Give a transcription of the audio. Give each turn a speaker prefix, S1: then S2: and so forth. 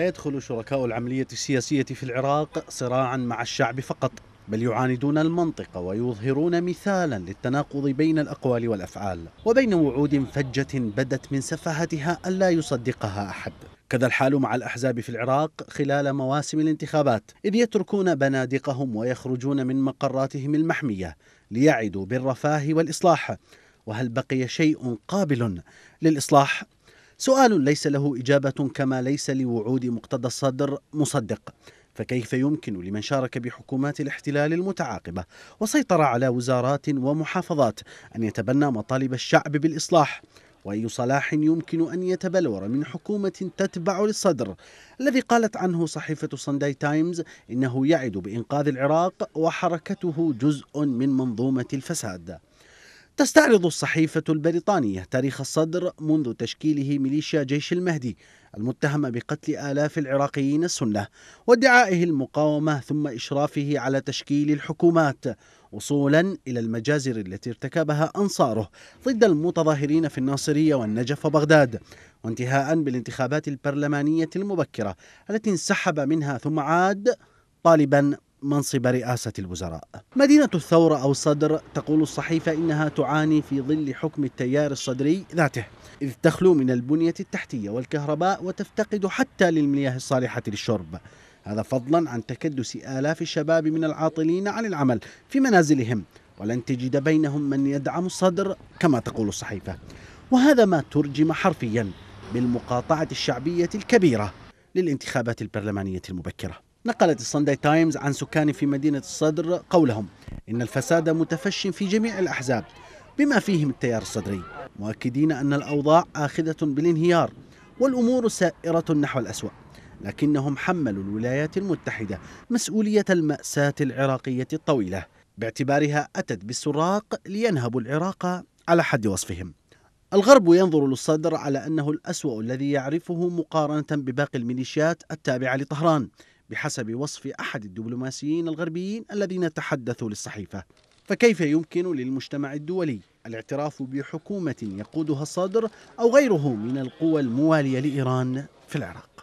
S1: يدخل شركاء العملية السياسية في العراق صراعا مع الشعب فقط بل يعاندون المنطق ويظهرون مثالا للتناقض بين الأقوال والأفعال وبين وعود فجة بدت من سفاهتها ألا يصدقها أحد كذا الحال مع الأحزاب في العراق خلال مواسم الانتخابات إذ يتركون بنادقهم ويخرجون من مقراتهم المحمية ليعدوا بالرفاه والإصلاح وهل بقي شيء قابل للإصلاح سؤال ليس له إجابة كما ليس لوعود مقتضى الصدر مصدق فكيف يمكن لمن شارك بحكومات الاحتلال المتعاقبة وسيطر على وزارات ومحافظات أن يتبنى مطالب الشعب بالإصلاح وأي صلاح يمكن أن يتبلور من حكومة تتبع للصدر الذي قالت عنه صحيفة صنداي تايمز إنه يعد بإنقاذ العراق وحركته جزء من منظومة الفساد تستعرض الصحيفة البريطانية تاريخ الصدر منذ تشكيله ميليشيا جيش المهدي المتهمة بقتل آلاف العراقيين السنة وادعائه المقاومة ثم إشرافه على تشكيل الحكومات وصولا إلى المجازر التي ارتكبها أنصاره ضد المتظاهرين في الناصرية والنجف وبغداد وانتهاء بالانتخابات البرلمانية المبكرة التي انسحب منها ثم عاد طالبا منصب رئاسة الوزراء مدينة الثورة أو صدر تقول الصحيفة إنها تعاني في ظل حكم التيار الصدري ذاته إذ تخلو من البنية التحتية والكهرباء وتفتقد حتى للمياه الصالحة للشرب هذا فضلا عن تكدس آلاف الشباب من العاطلين عن العمل في منازلهم ولن تجد بينهم من يدعم الصدر كما تقول الصحيفة وهذا ما ترجم حرفيا بالمقاطعة الشعبية الكبيرة للانتخابات البرلمانية المبكرة نقلت الصنداي تايمز عن سكان في مدينة الصدر قولهم إن الفساد متفش في جميع الأحزاب بما فيهم التيار الصدري مؤكدين أن الأوضاع آخذة بالانهيار والأمور سائرة نحو الأسوأ لكنهم حملوا الولايات المتحدة مسؤولية المأساة العراقية الطويلة باعتبارها أتت بالسراق لينهبوا العراق على حد وصفهم الغرب ينظر للصدر على أنه الأسوأ الذي يعرفه مقارنة بباقي الميليشيات التابعة لطهران بحسب وصف أحد الدبلوماسيين الغربيين الذين تحدثوا للصحيفة فكيف يمكن للمجتمع الدولي الاعتراف بحكومة يقودها الصدر أو غيره من القوى الموالية لإيران في العراق